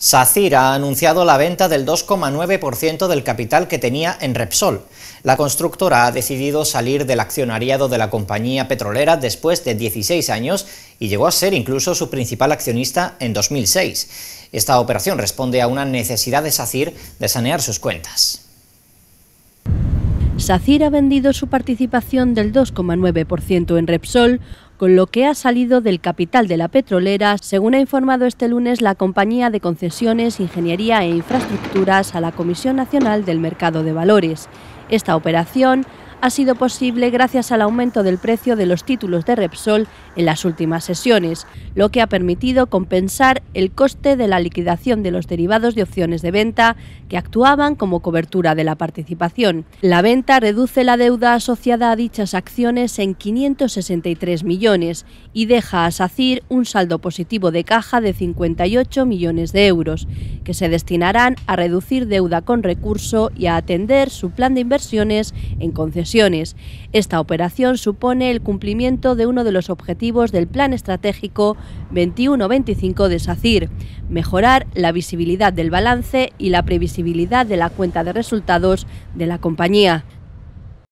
SACIR ha anunciado la venta del 2,9% del capital que tenía en Repsol. La constructora ha decidido salir del accionariado de la compañía petrolera después de 16 años y llegó a ser incluso su principal accionista en 2006. Esta operación responde a una necesidad de SACIR de sanear sus cuentas. SACIR ha vendido su participación del 2,9% en Repsol, con lo que ha salido del capital de la petrolera, según ha informado este lunes la compañía de concesiones, ingeniería e infraestructuras a la Comisión Nacional del Mercado de Valores. Esta operación ha sido posible gracias al aumento del precio de los títulos de Repsol en las últimas sesiones, lo que ha permitido compensar el coste de la liquidación de los derivados de opciones de venta que actuaban como cobertura de la participación. La venta reduce la deuda asociada a dichas acciones en 563 millones y deja a SACIR un saldo positivo de caja de 58 millones de euros, que se destinarán a reducir deuda con recurso y a atender su plan de inversiones en concesiones esta operación supone el cumplimiento de uno de los objetivos del Plan Estratégico 21-25 de SACIR, mejorar la visibilidad del balance y la previsibilidad de la cuenta de resultados de la compañía.